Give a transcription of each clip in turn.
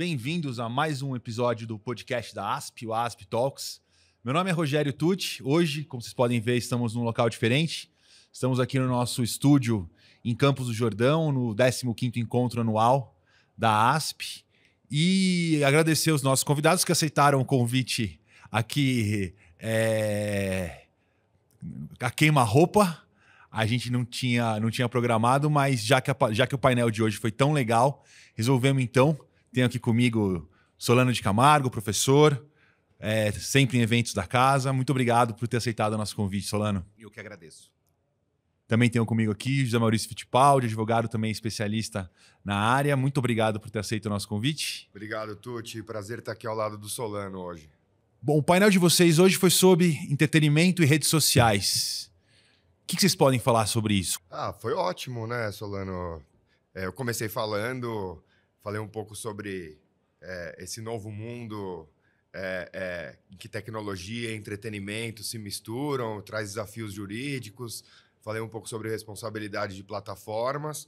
bem-vindos a mais um episódio do podcast da ASP, o ASP Talks. Meu nome é Rogério Tucci. Hoje, como vocês podem ver, estamos num local diferente. Estamos aqui no nosso estúdio em Campos do Jordão, no 15 encontro anual da ASP. E agradecer os nossos convidados que aceitaram o convite aqui é... a queima-roupa. A gente não tinha, não tinha programado, mas já que, a, já que o painel de hoje foi tão legal, resolvemos então tenho aqui comigo Solano de Camargo, professor, é, sempre em eventos da casa. Muito obrigado por ter aceitado o nosso convite, Solano. Eu que agradeço. Também tenho comigo aqui José Maurício Fittipaldi, advogado também especialista na área. Muito obrigado por ter aceito o nosso convite. Obrigado, Tuti. Prazer estar aqui ao lado do Solano hoje. Bom, o painel de vocês hoje foi sobre entretenimento e redes sociais. O que vocês podem falar sobre isso? Ah, foi ótimo, né, Solano? É, eu comecei falando falei um pouco sobre é, esse novo mundo é, é, em que tecnologia e entretenimento se misturam, traz desafios jurídicos. Falei um pouco sobre responsabilidade de plataformas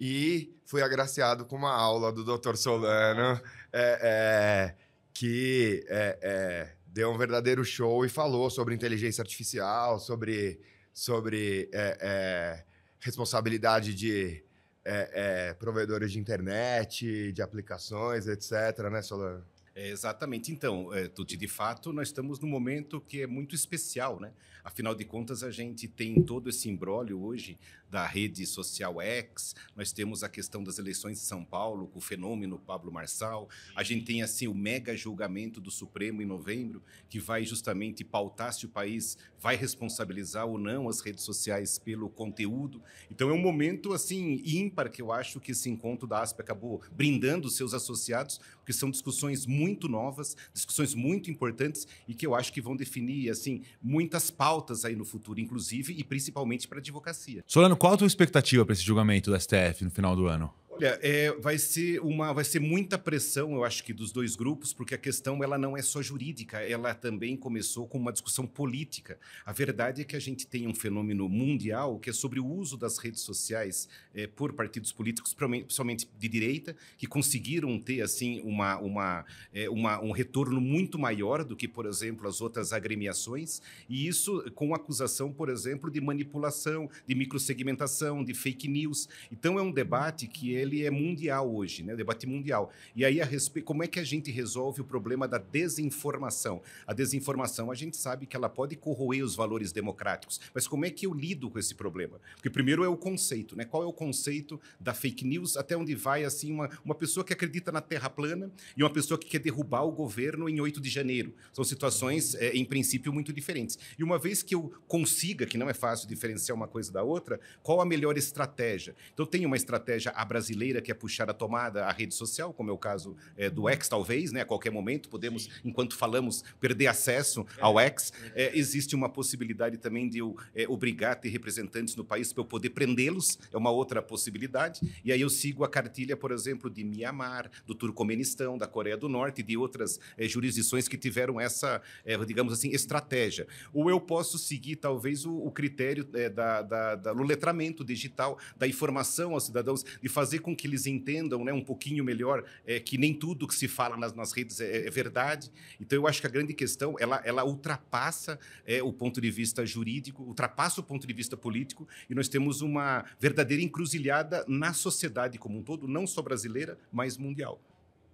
e fui agraciado com uma aula do Dr. Solano, é, é, que é, é, deu um verdadeiro show e falou sobre inteligência artificial, sobre, sobre é, responsabilidade de, é, é, provedores de internet, de aplicações, etc., né, Solano? É, exatamente. Então, é, Tuti, de fato, nós estamos num momento que é muito especial, né? Afinal de contas, a gente tem todo esse imbróglio hoje da rede social X, nós temos a questão das eleições de São Paulo, com o fenômeno Pablo Marçal, a gente tem, assim, o mega julgamento do Supremo em novembro, que vai justamente pautar se o país vai responsabilizar ou não as redes sociais pelo conteúdo. Então, é um momento, assim, ímpar que eu acho que esse encontro da ASP acabou brindando seus associados porque são discussões muito novas, discussões muito importantes e que eu acho que vão definir assim muitas pautas aí no futuro, inclusive e principalmente para a advocacia. Solano, qual a tua expectativa para esse julgamento do STF no final do ano? Olha, é, vai, ser uma, vai ser muita pressão, eu acho que, dos dois grupos, porque a questão ela não é só jurídica, ela também começou com uma discussão política. A verdade é que a gente tem um fenômeno mundial que é sobre o uso das redes sociais é, por partidos políticos, principalmente de direita, que conseguiram ter assim uma, uma, é, uma, um retorno muito maior do que, por exemplo, as outras agremiações, e isso com acusação, por exemplo, de manipulação, de microsegmentação, de fake news. Então, é um debate que é ele é mundial hoje, né? O debate mundial. E aí, respe... como é que a gente resolve o problema da desinformação? A desinformação, a gente sabe que ela pode corroer os valores democráticos, mas como é que eu lido com esse problema? Porque primeiro é o conceito, né? Qual é o conceito da fake news? Até onde vai, assim, uma, uma pessoa que acredita na Terra plana e uma pessoa que quer derrubar o governo em 8 de janeiro. São situações, é, em princípio, muito diferentes. E uma vez que eu consiga, que não é fácil diferenciar uma coisa da outra, qual a melhor estratégia? Então, tem uma estratégia abrasileirada brasileira quer é puxar a tomada à rede social, como é o caso é, do X, talvez, né? A qualquer momento podemos, Sim. enquanto falamos, perder acesso é. ao X. É, existe uma possibilidade também de eu é, obrigar a ter representantes no país para eu poder prendê-los, é uma outra possibilidade. E aí eu sigo a cartilha, por exemplo, de Mianmar, do Turcomenistão, da Coreia do Norte e de outras eh, jurisdições que tiveram essa, digamos assim, estratégia. Ou eu posso seguir, talvez, o, o critério da, da, da, do letramento digital, da informação aos cidadãos, de fazer com que eles entendam né, um pouquinho melhor é, que nem tudo que se fala nas, nas redes é, é, verdade. Então, eu acho que a grande questão ela, ela ultrapassa é, o ponto de vista jurídico, ultrapassa o ponto de vista político, e nós temos uma verdadeira encruzilhada na sociedade como um todo, não só brasileira, mas mundial.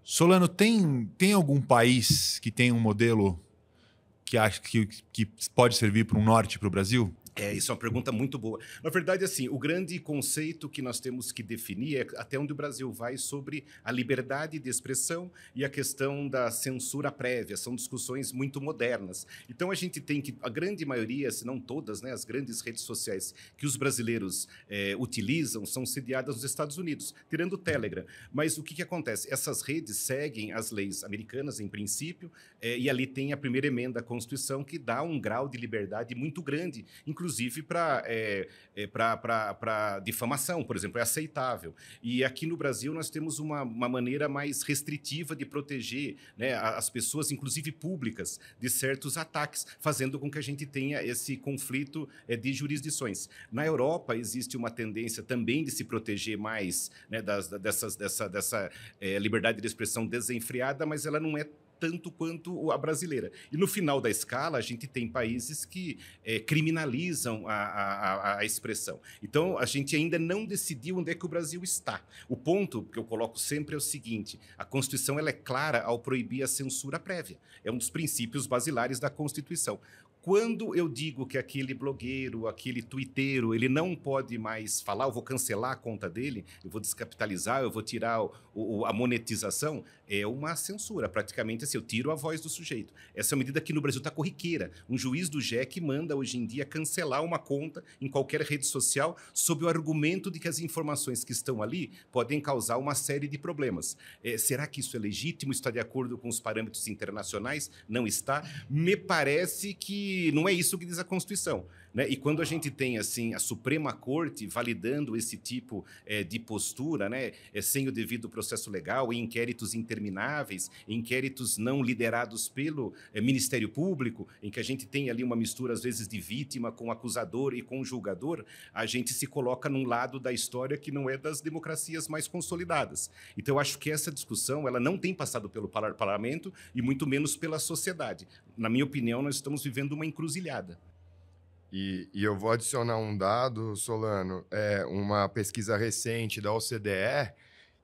Solano, tem, tem algum país que tem um modelo que acha que, que pode servir para um norte para o Brasil? É, isso é uma pergunta muito boa. Na verdade, assim, o grande conceito que nós temos que definir é até onde o Brasil vai sobre a liberdade de expressão e a questão da censura prévia. São discussões muito modernas. Então, a gente tem que, a grande maioria, se não todas, né, as grandes redes sociais que os brasileiros é, utilizam são sediadas nos Estados Unidos, tirando o Telegram. Mas o que, que acontece? Essas redes seguem as leis americanas, em princípio, é, e ali tem a primeira emenda à Constituição que dá um grau de liberdade muito grande, inclusive inclusive para é, é, para difamação, por exemplo, é aceitável. E aqui no Brasil nós temos uma, uma maneira mais restritiva de proteger né, as pessoas, inclusive públicas, de certos ataques, fazendo com que a gente tenha esse conflito é, de jurisdições. Na Europa existe uma tendência também de se proteger mais né, das, dessas, dessa, dessa é, liberdade de expressão desenfreada, mas ela não é tanto quanto a brasileira. E no final da escala, a gente tem países que é, criminalizam a, a, a, expressão. Então, a gente ainda não decidiu onde é que o Brasil está. O ponto que eu coloco sempre é o seguinte: a Constituição ela é clara ao proibir a censura prévia. É um dos princípios basilares da Constituição quando eu digo que aquele blogueiro, aquele twitteiro, ele não pode mais falar, eu vou cancelar a conta dele, eu vou descapitalizar, eu vou tirar o, o, a monetização, é uma censura. Praticamente assim, eu tiro a voz do sujeito. Essa é uma medida que no Brasil está corriqueira. Um juiz do GEC manda hoje em dia cancelar uma conta em qualquer rede social sob o argumento de que as informações que estão ali podem causar uma série de problemas. É, será que isso é legítimo? Está de acordo com os parâmetros internacionais? Não está. Me parece que não é isso que diz a Constituição. Né? E quando a gente tem assim a Suprema Corte validando esse tipo é, de postura, né? é, sem o devido processo legal, em inquéritos intermináveis, inquéritos não liderados pelo é, Ministério Público, em que a gente tem ali uma mistura às vezes de vítima com acusador e com julgador, a gente se coloca num lado da história que não é das democracias mais consolidadas. Então eu acho que essa discussão ela não tem passado pelo parlamento e muito menos pela sociedade. Na minha opinião, nós estamos vivendo uma encruzilhada. E, e, eu vou adicionar um dado, Solano, é uma pesquisa recente da OCDE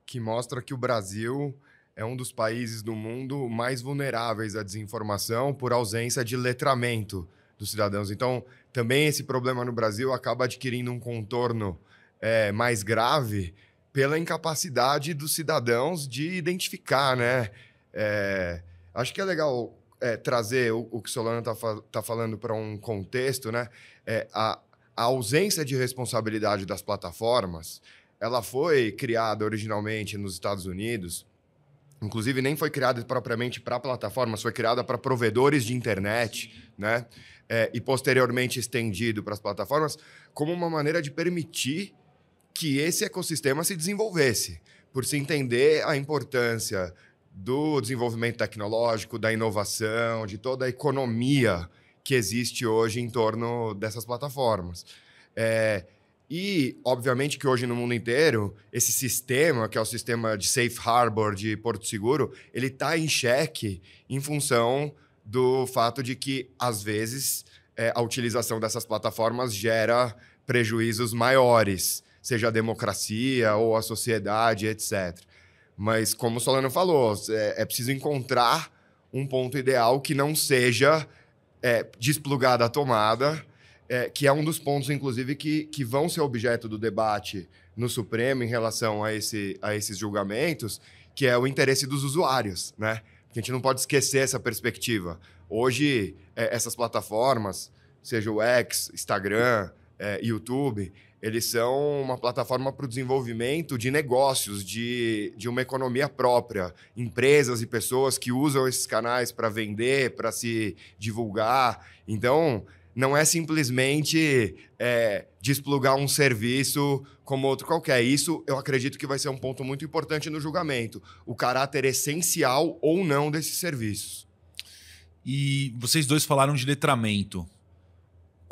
que mostra que o Brasil é um dos países do mundo mais vulneráveis à desinformação por ausência de letramento dos cidadãos. Então, também esse problema no Brasil acaba adquirindo um contorno é, mais grave pela incapacidade dos cidadãos de identificar, né? É, acho que é legal é, trazer o, o, que Solana está fa tá falando para um contexto, né? É, a, a ausência de responsabilidade das plataformas, ela foi criada originalmente nos Estados Unidos inclusive nem foi criada propriamente para plataformas, foi criada para provedores de internet, né? É, e posteriormente estendido para as plataformas, como uma maneira de permitir que esse ecossistema se desenvolvesse, por se entender a importância do desenvolvimento tecnológico, da inovação, de toda a economia que existe hoje em torno dessas plataformas. É, e, obviamente, que hoje no mundo inteiro, esse sistema, que é o sistema de safe harbor, de Porto Seguro, ele está em xeque em função do fato de que, às vezes, é, a utilização dessas plataformas gera prejuízos maiores, seja a democracia ou a sociedade, etc. Mas como o Solano falou, é, é preciso encontrar um ponto ideal que não seja é, desplugada a tomada, é, que é um dos pontos, inclusive, que, que vão ser objeto do debate no Supremo em relação a, esse, a esses julgamentos, que é o interesse dos usuários, né? Porque a gente não pode esquecer essa perspectiva. Hoje, é, essas plataformas, seja o X, Instagram, é, YouTube, eles são uma plataforma para o desenvolvimento de negócios, de, de uma economia própria. Empresas e pessoas que usam esses canais para vender, para se divulgar. Então, não é simplesmente é, desplugar um serviço como outro qualquer. Isso eu acredito que vai ser um ponto muito importante no julgamento: o caráter essencial ou não desses serviços. E vocês dois falaram de letramento.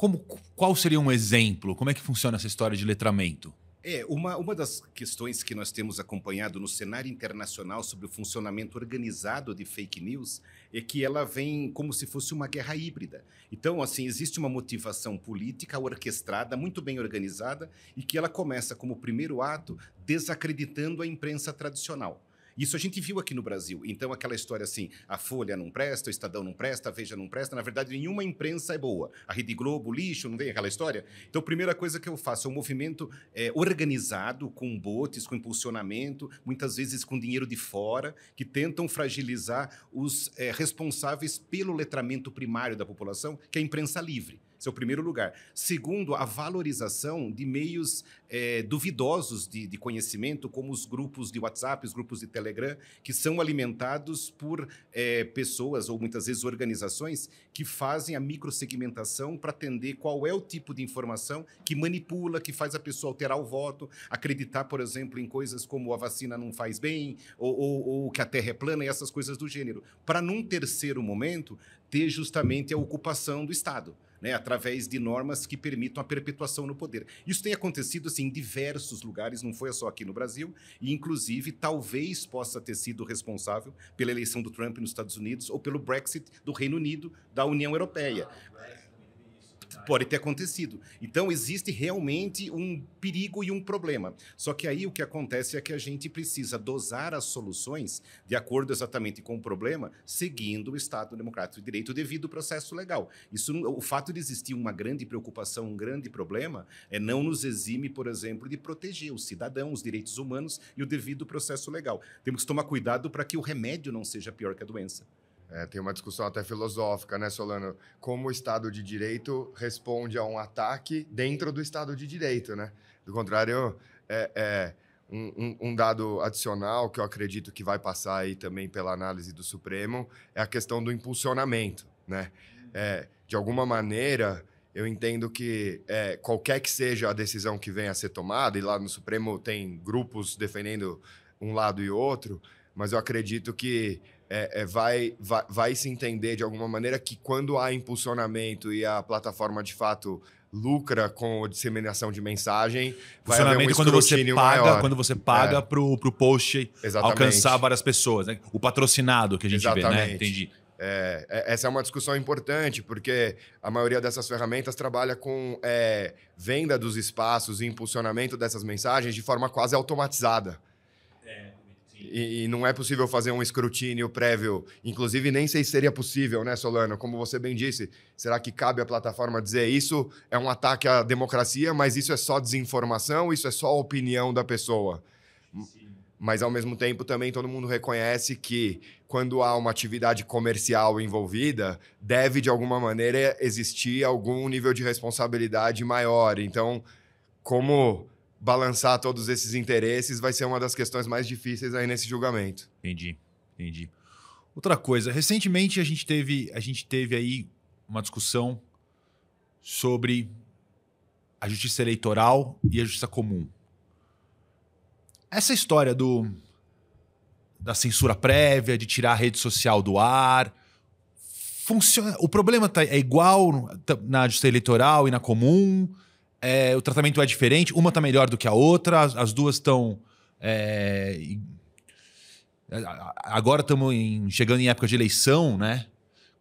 Como, qual seria um exemplo? Como é que funciona essa história de letramento? É, uma, uma das questões que nós temos acompanhado no cenário internacional sobre o funcionamento organizado de fake news é que ela vem como se fosse uma guerra híbrida. Então, assim, existe uma motivação política orquestrada, muito bem organizada, e que ela começa como primeiro ato desacreditando a imprensa tradicional. Isso a gente viu aqui no Brasil. Então, aquela história assim, a Folha não presta, o Estadão não presta, a Veja não presta. Na verdade, nenhuma imprensa é boa. A Rede Globo, lixo, não vem aquela história? Então, a primeira coisa que eu faço é um movimento é, organizado, com botes, com impulsionamento, muitas vezes com dinheiro de fora, que tentam fragilizar os é, responsáveis pelo letramento primário da população, que é a imprensa livre. Esse é o primeiro lugar. Segundo, a valorização de meios é, duvidosos de, de, conhecimento, como os grupos de WhatsApp, os grupos de Telegram, que são alimentados por é, pessoas ou muitas vezes organizações que fazem a microsegmentação para atender qual é o tipo de informação que manipula, que faz a pessoa alterar o voto, acreditar, por exemplo, em coisas como a vacina não faz bem ou, ou, ou que a Terra é plana e essas coisas do gênero. Para num terceiro momento ter justamente a ocupação do Estado né, através de normas que permitam a perpetuação no poder. Isso tem acontecido assim, em diversos lugares, não foi só aqui no Brasil, e inclusive talvez possa ter sido responsável pela eleição do Trump nos Estados Unidos ou pelo Brexit do Reino Unido da União Europeia. Ah, Pode ter acontecido. Então, existe realmente um perigo e um problema. Só que aí o que acontece é que a gente precisa dosar as soluções de acordo exatamente com o problema, seguindo o Estado Democrático de Direito devido ao processo legal. Isso, o fato de existir uma grande preocupação, um grande problema, é, não nos exime, por exemplo, de proteger o cidadão, os direitos humanos e o devido processo legal. Temos que tomar cuidado para que o remédio não seja pior que a doença. É, tem uma discussão até filosófica, né, Solano? Como o Estado de Direito responde a um ataque dentro do Estado de Direito, né? Do contrário, é, é um, um, um, dado adicional que eu acredito que vai passar aí também pela análise do Supremo é a questão do impulsionamento, né? É, de alguma maneira, eu entendo que é, qualquer que seja a decisão que venha a ser tomada, e lá no Supremo tem grupos defendendo um lado e outro, mas eu acredito que é, é, vai, vai, vai se entender de alguma maneira que quando há impulsionamento e a plataforma de fato lucra com a disseminação de mensagem. Funcionamento um quando você paga, maior. quando você paga é. pro, pro post Exatamente. alcançar várias pessoas, né? O patrocinado que a gente Exatamente. vê, né? Entendi. É, é, essa é uma discussão importante, porque a maioria dessas ferramentas trabalha com é, venda dos espaços e impulsionamento dessas mensagens de forma quase automatizada. E, e, não é possível fazer um escrutínio prévio. Inclusive, nem sei se seria possível, né, Solano? Como você bem disse, será que cabe à plataforma dizer isso é um ataque à democracia, mas isso é só desinformação, isso é só a opinião da pessoa? Sim. Mas, ao mesmo tempo, também todo mundo reconhece que quando há uma atividade comercial envolvida, deve, de alguma maneira, existir algum nível de responsabilidade maior. Então, como balançar todos esses interesses vai ser uma das questões mais difíceis aí nesse julgamento. Entendi, entendi. Outra coisa, recentemente a gente teve, a gente teve aí uma discussão sobre a justiça eleitoral e a justiça comum. Essa história do da censura prévia, de tirar a rede social do ar, funciona. O problema tá, é igual na justiça eleitoral e na comum. É, o tratamento é diferente, uma está melhor do que a outra, as, as duas estão. É, agora estamos chegando em época de eleição, né?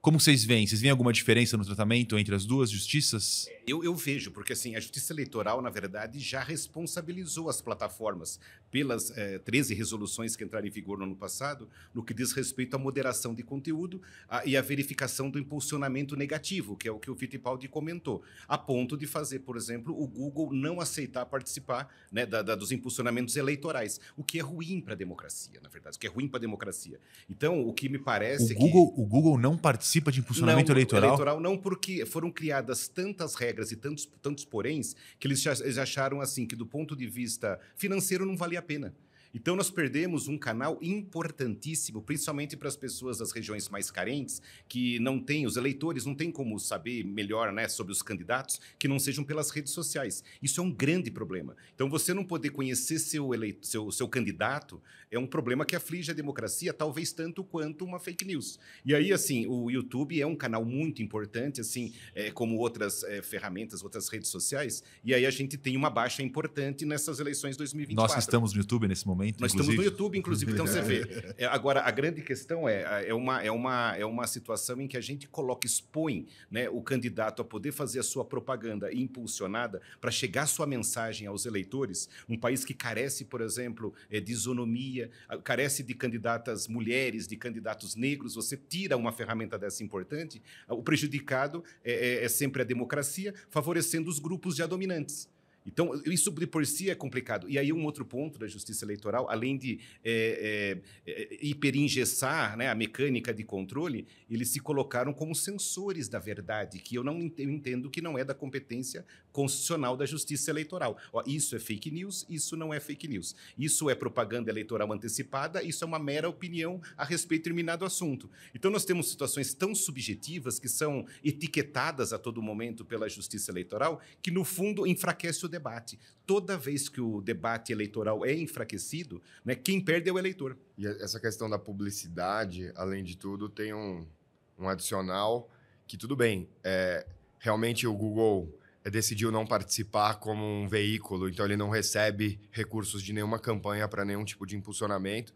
Como vocês veem? Vocês veem alguma diferença no tratamento entre as duas justiças? eu, eu vejo, porque assim, a Justiça Eleitoral, na verdade, já responsabilizou as plataformas pelas é, eh, 13 resoluções que entraram em vigor no ano passado, no que diz respeito à moderação de conteúdo a, ah, e à verificação do impulsionamento negativo, que é o que o Fittipaldi comentou, a ponto de fazer, por exemplo, o Google não aceitar participar né, da, da, dos impulsionamentos eleitorais, o que é ruim para a democracia, na verdade, o que é ruim para a democracia. Então, o que me parece. O Google, que... o Google não participa de impulsionamento não, eleitoral? Eleitoral não, porque foram criadas tantas regras regras e tantos, tantos poréns que eles, eles acharam assim que do ponto de vista financeiro não valia a pena. Então, nós perdemos um canal importantíssimo, principalmente para as pessoas das regiões mais carentes, que não têm, os eleitores não têm como saber melhor né, sobre os candidatos, que não sejam pelas redes sociais. Isso é um grande problema. Então, você não poder conhecer seu, eleito, seu, seu candidato é um problema que aflige a democracia, talvez tanto quanto uma fake news. E aí, assim, o YouTube é um canal muito importante, assim, é, como outras é, ferramentas, outras redes sociais, e aí a gente tem uma baixa importante nessas eleições 2024. Nós estamos no YouTube nesse momento momento. Nós inclusive. estamos no YouTube, inclusive, então você vê. É, agora, a grande questão é, é, é, uma, é, uma, é uma situação em que a gente coloca, expõe né, o candidato a poder fazer a sua propaganda impulsionada para chegar sua mensagem aos eleitores. Um país que carece, por exemplo, é, de isonomia, carece de candidatas mulheres, de candidatos negros. Você tira uma ferramenta dessa importante, o prejudicado é, é, é sempre a democracia, favorecendo os grupos já dominantes. Então, isso de por si é complicado. E aí, um outro ponto da justiça eleitoral, além de é, é, é né, a mecânica de controle, eles se colocaram como sensores da verdade, que eu não entendo que não é da competência constitucional da justiça eleitoral. Ó, isso é fake news, isso não é fake news. Isso é propaganda eleitoral antecipada, isso é uma mera opinião a respeito de determinado assunto. Então, nós temos situações tão subjetivas que são etiquetadas a todo momento pela justiça eleitoral, que, no fundo, enfraquece o debate. Toda vez que o debate eleitoral é enfraquecido, né, quem perde é o eleitor. E é, essa questão da publicidade, além de tudo, tem um, um adicional que, tudo bem, é, realmente o Google é, decidiu não participar como um veículo, então ele não recebe recursos de nenhuma campanha para nenhum tipo de impulsionamento,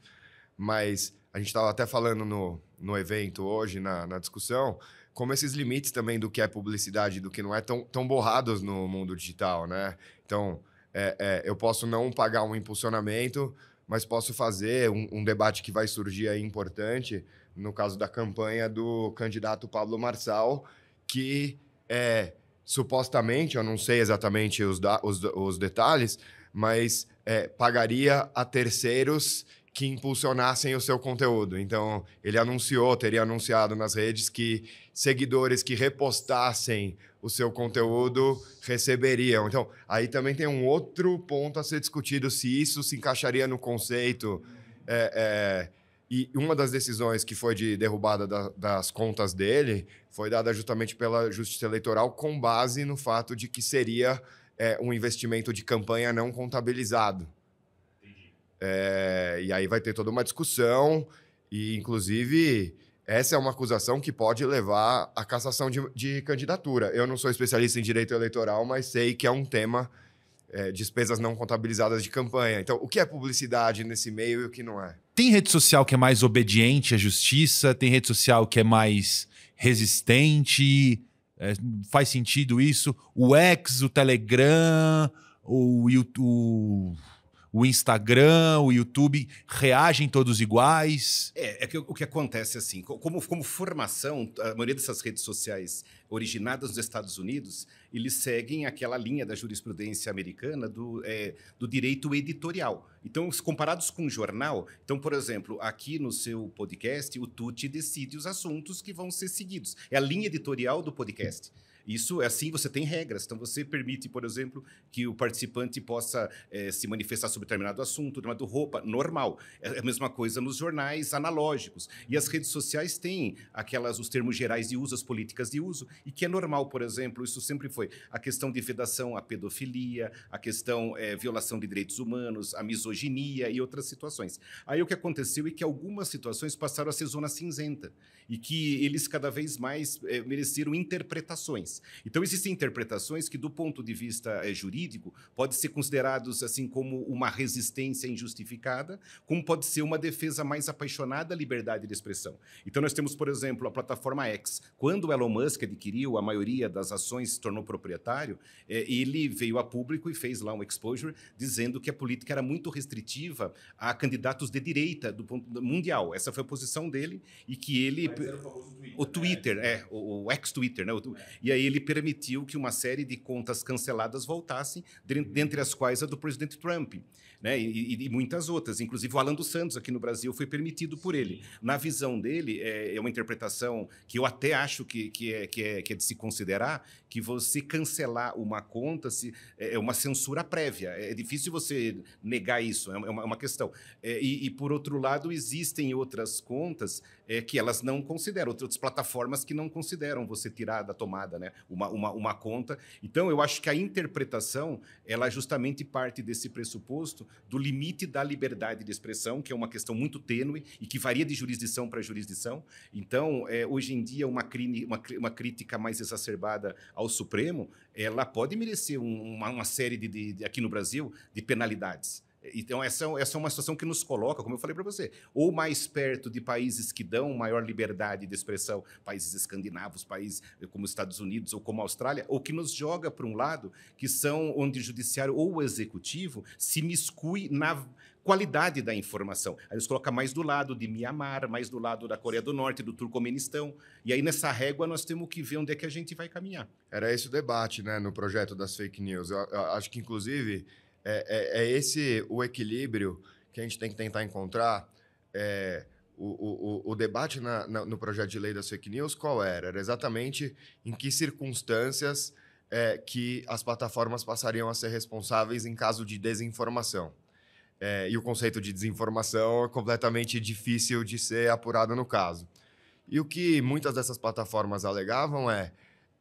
mas a gente estava até falando no, no evento hoje, na, na discussão, como esses limites também do que é publicidade e do que não é tão, tão borrados no mundo digital, né? Então, é, é, eu posso não pagar um impulsionamento, mas posso fazer um, um, debate que vai surgir aí importante, no caso da campanha do candidato Pablo Marçal, que é, supostamente, eu não sei exatamente os, os, os detalhes, mas é, pagaria a terceiros que impulsionassem o seu conteúdo. Então, ele anunciou, teria anunciado nas redes que seguidores que repostassem o seu conteúdo receberiam. Então, aí também tem um outro ponto a ser discutido se isso se encaixaria no conceito. É, é, e uma das decisões que foi de derrubada da, das contas dele foi dada justamente pela Justiça Eleitoral com base no fato de que seria é, um investimento de campanha não contabilizado. É, e aí vai ter toda uma discussão, e inclusive essa é uma acusação que pode levar à cassação de, de candidatura. Eu não sou especialista em direito eleitoral, mas sei que é um tema é, despesas não contabilizadas de campanha. Então, o que é publicidade nesse meio e o que não é? Tem rede social que é mais obediente à justiça, tem rede social que é mais resistente. É, faz sentido isso? O X, o Telegram, o YouTube o Instagram, o YouTube reagem todos iguais? É, é que o que acontece assim, como, como formação, a maioria dessas redes sociais originadas nos Estados Unidos, eles seguem aquela linha da jurisprudência americana do, é, do direito editorial. Então, comparados com um jornal, então, por exemplo, aqui no seu podcast, o Tuti decide os assuntos que vão ser seguidos. É a linha editorial do podcast. Isso, é assim, você tem regras. Então, você permite, por exemplo, que o participante possa é, se manifestar sobre determinado assunto, determinado roupa, normal. É, é a mesma coisa nos jornais analógicos. E as redes sociais têm aquelas, os termos gerais de uso, as políticas de uso, e que é normal, por exemplo, isso sempre foi a questão de vedação à pedofilia, a questão é, violação de direitos humanos, a misoginia e outras situações. Aí o que aconteceu é que algumas situações passaram a ser zona cinzenta e que eles cada vez mais é, mereceram interpretações. Então existem interpretações que, do ponto de vista é, jurídico, podem ser considerados assim como uma resistência injustificada, como pode ser uma defesa mais apaixonada à liberdade de expressão. Então nós temos, por exemplo, a plataforma X. Quando Elon Musk adquiriu a maioria das ações, se tornou proprietário, é, ele veio a público e fez lá um exposure dizendo que a política era muito restritiva a candidatos de direita do ponto mundial. Essa foi a posição dele e que ele o, Twitter, o né? Twitter, né? é o, o ex-Twitter, né? O, E aí ele permitiu que uma série de contas canceladas voltassem, dentre as quais a do presidente Trump, né? E, e, muitas outras. Inclusive o Alan dos Santos aqui no Brasil foi permitido por ele. Na visão dele, é, é uma interpretação que eu até acho que, que, é, que, é, que é de se considerar, que você cancelar uma conta se, é, é uma censura prévia. É difícil você negar isso, é, é uma, é uma questão. É, e, e, por outro lado, existem outras contas é, que elas não consideram, outras plataformas que não consideram você tirar da tomada, né? uma, uma, uma conta. Então, eu acho que a interpretação, ela é justamente parte desse pressuposto do limite da liberdade de expressão, que é uma questão muito tênue e que varia de jurisdição para jurisdição. Então, é, hoje em dia, uma, crine, uma, uma crítica mais exacerbada ao Supremo, ela pode merecer uma, uma, série de, de, de, aqui no Brasil, de penalidades. Então, essa, é essa é uma situação que nos coloca, como eu falei para você, ou mais perto de países que dão maior liberdade de expressão, países escandinavos, países eh, como Estados Unidos ou como Austrália, ou que nos joga para um lado que são onde o judiciário ou o executivo se miscui na qualidade da informação. Aí eles coloca mais do lado de Mianmar, mais do lado da Coreia do Norte, do Turcomenistão. E aí nessa régua nós temos que ver onde é que a gente vai caminhar. Era esse o debate, né, no projeto das fake news. eu, eu acho que inclusive é, é, é, esse o equilíbrio que a gente tem que tentar encontrar. É, o, o, o debate na, na, no projeto de lei das fake news qual era? Era exatamente em que circunstâncias é, que as plataformas passariam a ser responsáveis em caso de desinformação. É, e o conceito de desinformação é completamente difícil de ser apurado no caso. E o que muitas dessas plataformas alegavam é,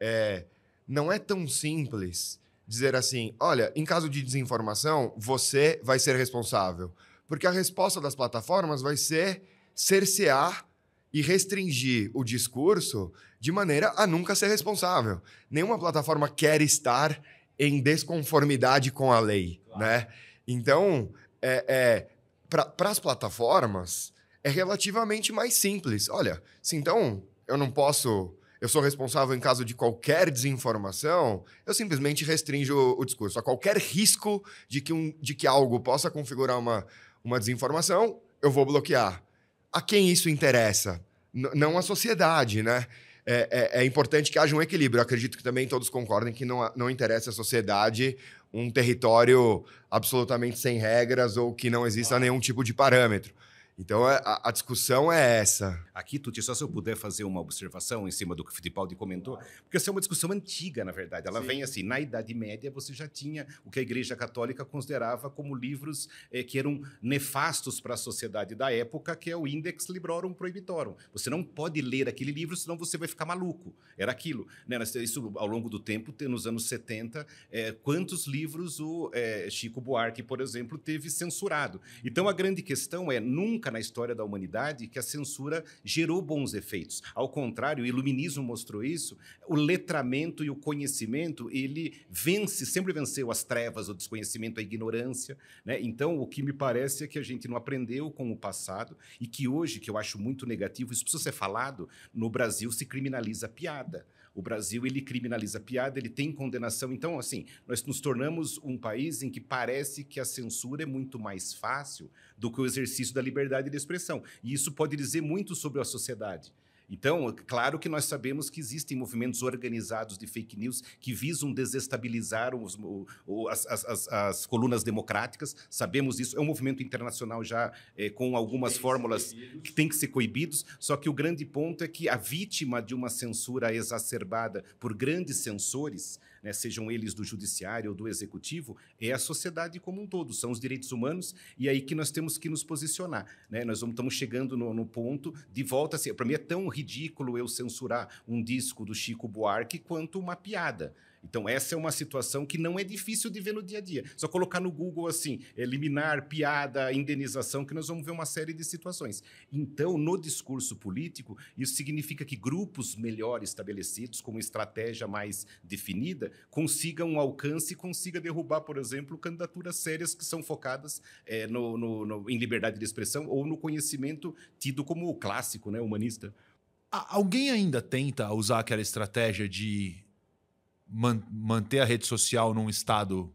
é não é tão simples dizer assim: olha, em caso de desinformação, você vai ser responsável. Porque a resposta das plataformas vai ser cercear e restringir o discurso de maneira a nunca ser responsável. Nenhuma plataforma quer estar em desconformidade com a lei, claro. né? Então, é, é para as plataformas, é relativamente mais simples. Olha, se então eu não posso eu sou responsável em caso de qualquer desinformação, eu simplesmente restringo o, discurso. A qualquer risco de que, um, de que algo possa configurar uma, uma desinformação, eu vou bloquear. A quem isso interessa? N não a sociedade, né? É, é, é, importante que haja um equilíbrio. Eu acredito que também todos concordem que não, não interessa à sociedade um território absolutamente sem regras ou que não exista nenhum tipo de parâmetro. Então é, a, a, discussão é essa. Aqui, Tuti, só se eu puder fazer uma observação em cima do que o Fittipaldi comentou, porque essa é uma discussão antiga, na verdade. Ela Sim. vem assim: na Idade Média você já tinha o que a Igreja Católica considerava como livros eh, que eram nefastos para a sociedade da época, que é o Index Librorum Prohibitorum. Você não pode ler aquele livro, senão você vai ficar maluco. Era aquilo. Né? Isso ao longo do tempo, nos anos 70, eh, quantos livros o eh, Chico Buarque, por exemplo, teve censurado. Então a grande questão é nunca nunca na história da humanidade que a censura gerou bons efeitos. Ao contrário, o iluminismo mostrou isso, o letramento e o conhecimento, ele vence, sempre venceu as trevas, o desconhecimento, a ignorância. Né? Então, o que me parece é que a gente não aprendeu com o passado e que hoje, que eu acho muito negativo, isso precisa ser falado, no Brasil se criminaliza a piada. O Brasil ele criminaliza a piada, ele tem condenação. Então, assim, nós nos tornamos um país em que parece que a censura é muito mais fácil do que o exercício da liberdade de expressão. E isso pode dizer muito sobre a sociedade. Então, é claro que nós sabemos que existem movimentos organizados de fake news que visam desestabilizar os, o, as, as, as, colunas democráticas, sabemos isso. É um movimento internacional já é, com algumas tem fórmulas que, têm tem que ser coibidos, só que o grande ponto é que a vítima de uma censura exacerbada por grandes censores né, sejam eles do judiciário ou do executivo, é a sociedade como um todo, são os direitos humanos e é aí que nós temos que nos posicionar. Né? Nós vamos, estamos chegando no, no, ponto de volta. Assim, Para mim é tão ridículo eu censurar um disco do Chico Buarque quanto uma piada. Então, essa é uma situação que não é difícil de ver no dia a dia. Só colocar no Google assim, eliminar piada, indenização, que nós vamos ver uma série de situações. Então, no discurso político, isso significa que grupos melhor estabelecidos, com uma estratégia mais definida, consigam um alcance e consiga derrubar, por exemplo, candidaturas sérias que são focadas é, no, no, no, em liberdade de expressão ou no conhecimento tido como clássico, né, humanista. Alguém ainda tenta usar aquela estratégia de man manter a rede social num estado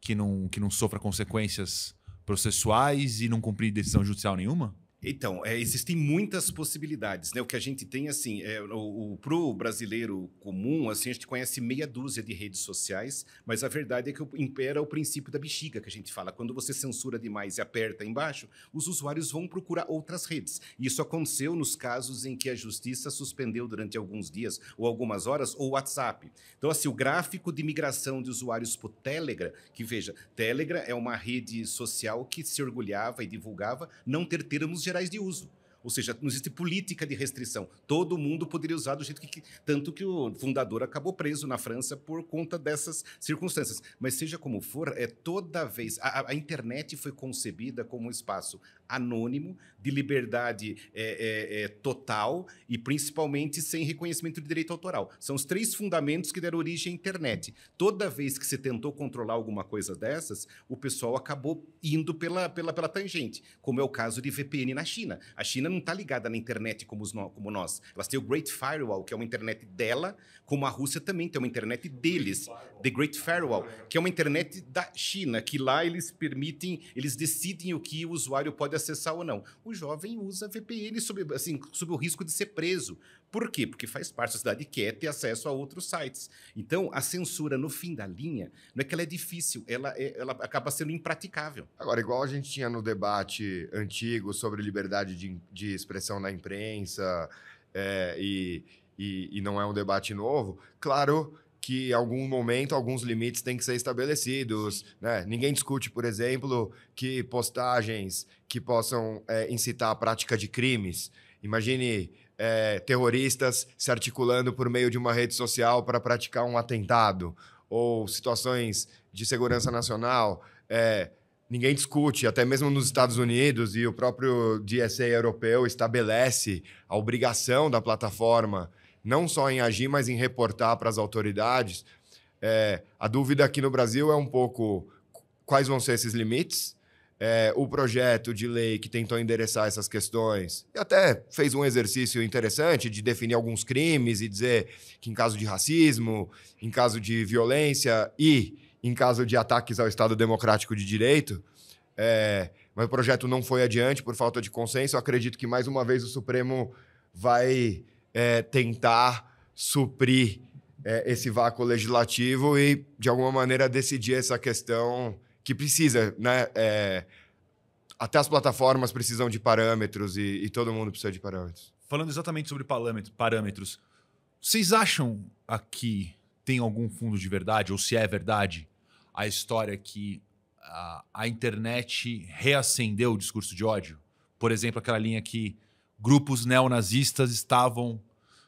que não, que não sofra consequências processuais e não cumprir decisão judicial nenhuma? Então, é, existem muitas possibilidades, né? O que a gente tem, assim, é, o, o, pro brasileiro comum, assim, a gente conhece meia dúzia de redes sociais, mas a verdade é que impera o princípio da bexiga que a gente fala. Quando você censura demais e aperta embaixo, os usuários vão procurar outras redes. Isso aconteceu nos casos em que a justiça suspendeu durante alguns dias ou algumas horas o WhatsApp. Então, assim, o gráfico de migração de usuários para o Telegram, que veja, Telegram é uma rede social que se orgulhava e divulgava não ter termos de gerais de uso. Ou seja, não existe política de restrição. Todo mundo poderia usar do jeito que. Tanto que o fundador acabou preso na França por conta dessas circunstâncias. Mas, seja como for, é toda vez. A, a internet foi concebida como um espaço anônimo, de liberdade é, é, é, total e principalmente sem reconhecimento de direito autoral. São os três fundamentos que deram origem à internet. Toda vez que se tentou controlar alguma coisa dessas, o pessoal acabou indo pela, pela, pela tangente, como é o caso de VPN na China. A China não está ligada na internet como, os, como nós. Elas têm o Great Firewall, que é uma internet dela, como a Rússia também tem uma internet deles, Great The Great Firewall, que é uma internet da China, que lá eles permitem, eles decidem o que o usuário pode acessar ou não. O jovem usa VPN sob, assim, sob o risco de ser preso. Por quê? Porque faz parte da sociedade quer ter acesso a outros sites. Então, a censura no fim da linha, não é que ela é difícil, ela, é, ela acaba sendo impraticável. Agora, igual a gente tinha no debate antigo sobre liberdade de, de expressão na imprensa é, e, e, e não é um debate novo, claro que em algum momento alguns limites têm que ser estabelecidos. Né? Ninguém discute, por exemplo, que postagens que possam é, incitar a prática de crimes. Imagine é, terroristas se articulando por meio de uma rede social para praticar um atentado, ou situações de segurança nacional. É, ninguém discute, até mesmo nos Estados Unidos, e o próprio DSA europeu estabelece a obrigação da plataforma não só em agir, mas em reportar para as autoridades. É, a dúvida aqui no Brasil é um pouco quais vão ser esses limites. É, o projeto de lei que tentou endereçar essas questões e até fez um exercício interessante de definir alguns crimes e dizer que em caso de racismo, em caso de violência e em caso de ataques ao Estado Democrático de Direito, é, mas o projeto não foi adiante por falta de consenso. Eu acredito que mais uma vez o Supremo vai é, tentar suprir é, esse vácuo legislativo e, de alguma maneira, decidir essa questão que precisa, né? É, até as plataformas precisam de parâmetros e, e, todo mundo precisa de parâmetros. Falando exatamente sobre parâmetros, vocês acham aqui tem algum fundo de verdade, ou se é verdade, a história que a, a internet reacendeu o discurso de ódio? Por exemplo, aquela linha que grupos neonazistas estavam,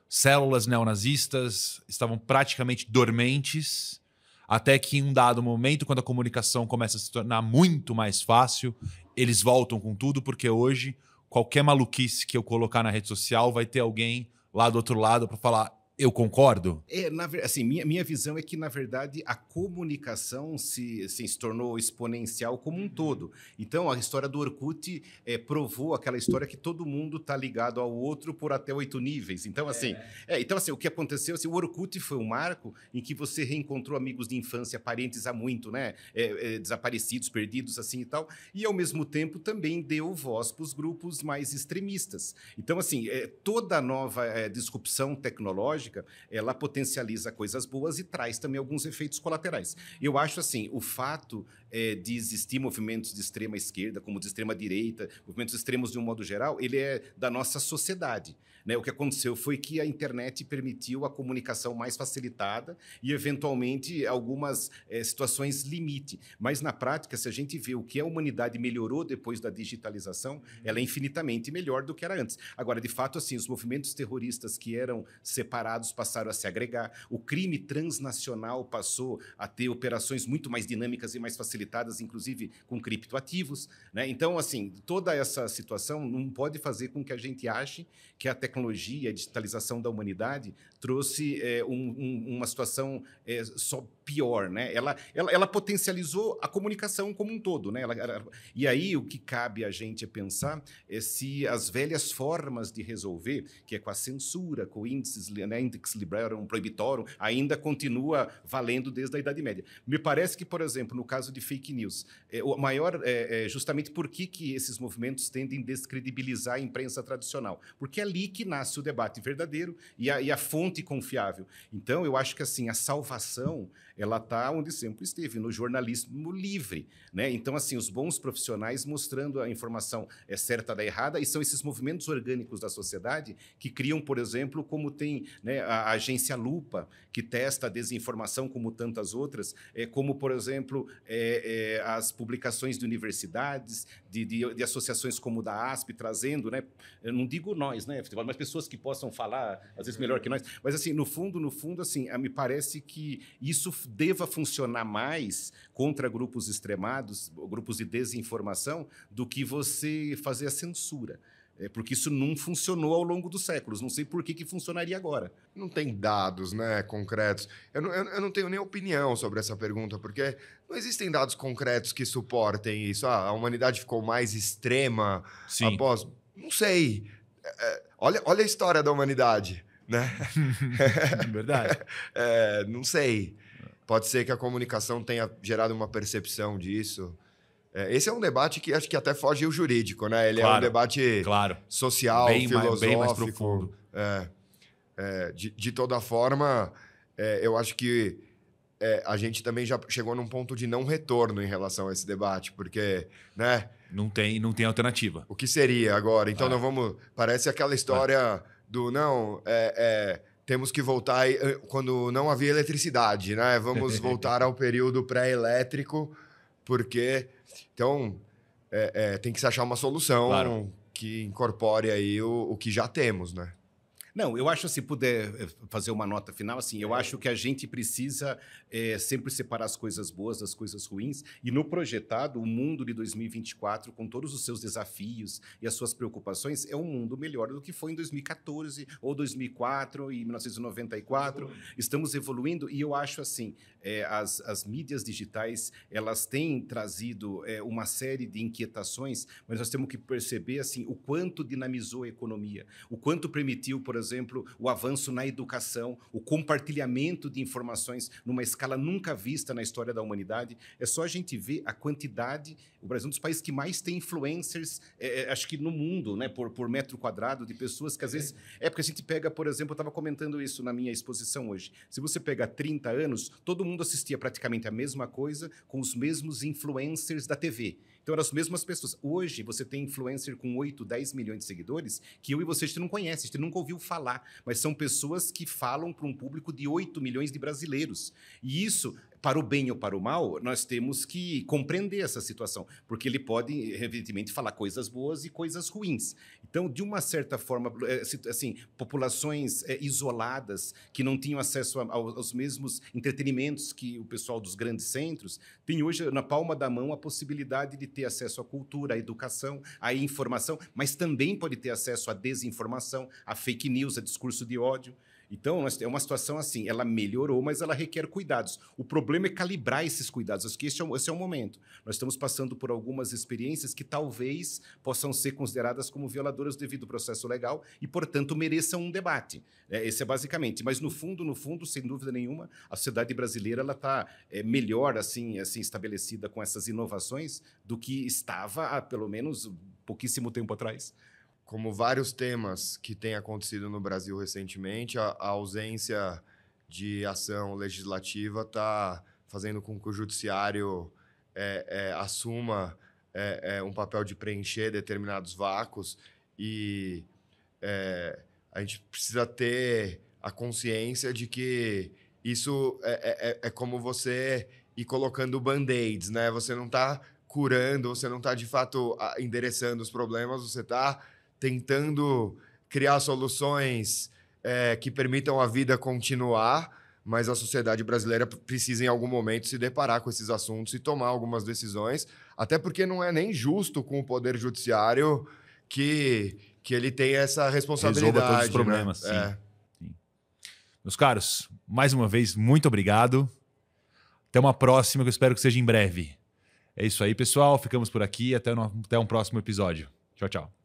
células neonazistas estavam praticamente dormentes, até que em um dado momento, quando a comunicação começa a se tornar muito mais fácil, eles voltam com tudo, porque hoje qualquer maluquice que eu colocar na rede social vai ter alguém lá do outro lado para falar eu concordo. É, na, assim, minha, minha visão é que, na verdade, a comunicação se, assim, se tornou exponencial como um todo. Então, a história do Orkut é, provou aquela história que todo mundo está ligado ao outro por até oito níveis. Então, é. assim, é. É, então, assim o que aconteceu, assim, o Orkut foi um marco em que você reencontrou amigos de infância, parentes há muito, né? É, é, desaparecidos, perdidos, assim e tal. E, ao mesmo tempo, também deu voz para os grupos mais extremistas. Então, assim, toda nova disrupção tecnológica ela potencializa coisas boas e traz também alguns efeitos colaterais. Eu acho assim, o fato é, de existir movimentos de extrema esquerda, como de extrema direita, movimentos extremos de um modo geral, ele é da nossa sociedade. Né? O que aconteceu foi que a internet permitiu a comunicação mais facilitada e, eventualmente, algumas é, situações limite. Mas, na prática, se a gente vê o que a humanidade melhorou depois da digitalização, uhum. ela é infinitamente melhor do que era antes. Agora, de fato, assim, os movimentos terroristas que eram separados passaram a se agregar, o crime transnacional passou a ter operações muito mais dinâmicas e mais facilitadas, inclusive com criptoativos. Né? Então, assim, toda essa situação não pode fazer com que a gente ache que a tecnologia tecnologia, a digitalização da humanidade trouxe é, um, um, uma situação é, só pior, né? Ela, ela, ela, potencializou a comunicação como um todo, né? Ela, ela, e aí o que cabe a gente é pensar é se as velhas formas de resolver, que é com a censura, com o índices, né, index liberarum, proibitorum, ainda continua valendo desde a Idade Média. Me parece que, por exemplo, no caso de fake news, é, o maior é, é justamente por que, que esses movimentos tendem a descredibilizar a imprensa tradicional, porque é ali que que nasce o debate verdadeiro e a, e a fonte confiável. Então, eu acho que assim a salvação ela está onde sempre esteve, no jornalismo livre. Né? Então, assim, os bons profissionais mostrando a informação é certa da errada, e são esses movimentos orgânicos da sociedade que criam, por exemplo, como tem né, a agência Lupa, que testa a desinformação, como tantas outras, é, como, por exemplo, é, é, as publicações de universidades, de, de, de, associações como da ASP, trazendo, né, eu não digo nós, né, mas pessoas que possam falar, às vezes melhor que nós. Mas, assim, no fundo, no fundo, assim, eh, me parece que isso deva funcionar mais contra grupos extremados, grupos de desinformação, do que você fazer a censura. É porque isso não funcionou ao longo dos séculos. Não sei por que, que funcionaria agora. Não tem dados né, concretos. Eu não, eu não tenho nem opinião sobre essa pergunta, porque não existem dados concretos que suportem isso. Ah, a humanidade ficou mais extrema Sim. após. Não sei é, olha, olha a história da humanidade, né? É verdade. é, não sei. Pode ser que a comunicação tenha gerado uma percepção disso. É, esse é um debate que acho que até foge o jurídico, né? Ele claro, é um debate claro. social, bem filosófico. Mais, bem mais profundo. É, é, de, de toda forma, eu acho que a gente também já chegou num ponto de não retorno em relação a esse debate, porque, né? Não tem, não tem alternativa. O que seria agora? Então ah. não vamos. Parece aquela história ah. do não. É, é, temos que voltar eh, quando não havia eletricidade, né? Vamos voltar ao período pré-elétrico, porque então é, é, tem que se achar uma solução claro. que incorpore aí o, o que já temos, né? Não, eu acho, se puder eh, fazer uma nota final, assim, eu acho que a gente precisa é, sempre separar as coisas boas das coisas ruins. E no projetado, o mundo de 2024, com todos os seus desafios e as suas preocupações, é um mundo melhor do que foi em 2014 ou 2004 e 1994. Estamos evoluindo e eu acho, assim, é, as, as mídias digitais, elas têm trazido é, uma série de inquietações, mas nós temos que perceber, assim, o quanto dinamizou a economia, o quanto permitiu, por exemplo, o avanço na educação, o compartilhamento de informações numa escala nunca vista na história da humanidade. É só a gente ver a quantidade. O Brasil é um dos países que mais tem influencers, é, é acho que no mundo, né, por, por metro quadrado, de pessoas que às é. vezes. É porque a gente pega, por exemplo, eu estava comentando isso na minha exposição hoje. Se você pega 30 anos, todo mundo assistia praticamente a mesma coisa com os mesmos influencers da TV. Então eram as mesmas pessoas. Hoje você tem influencer com 8, 10 milhões de seguidores que eu e você não conhece, a gente nunca ouviu falar, mas são pessoas que falam para um público de 8 milhões de brasileiros. E isso para o bem ou para o mal, nós temos que compreender essa situação, porque ele pode, evidentemente, falar coisas boas e coisas ruins. Então, de uma certa forma, eh, assim, populações eh, isoladas que não tinham acesso aos mesmos entretenimentos que o pessoal dos grandes centros têm hoje na palma da mão a possibilidade de ter acesso à cultura, à educação, à informação, mas também pode ter acesso à desinformação, à fake news, a discurso de ódio. Então, é uma situação assim, ela melhorou, mas ela requer cuidados. O problema é calibrar esses cuidados. Acho que esse é, o, esse é o momento. Nós estamos passando por algumas experiências que talvez possam ser consideradas como violadoras devido devido processo legal e, portanto, mereçam um debate. É, esse é basicamente. Mas, no fundo, no fundo, sem dúvida nenhuma, a sociedade brasileira ela está é, melhor assim, assim estabelecida com essas inovações do que estava há pelo menos pouquíssimo tempo atrás como vários temas que têm acontecido no Brasil recentemente, a, a ausência de ação legislativa está fazendo com que o judiciário é, é, assuma é, é um papel de preencher determinados vácuos e é, a gente precisa ter a consciência de que isso é, é como você ir colocando band-aids, né? Você não está curando, você não está de fato endereçando os problemas, você está tentando criar soluções é, que permitam a vida continuar, mas a sociedade brasileira precisa, em algum momento, se deparar com esses assuntos e tomar algumas decisões, até porque não é nem justo com o Poder Judiciário que, que ele tem essa responsabilidade. Resolva todos os né? problemas, né? sim. É. sim. Meus caros, mais uma vez, muito obrigado. Até uma próxima, que eu espero que seja em breve. É isso aí, pessoal. Ficamos por aqui. Até, no, até um próximo episódio. Tchau, tchau.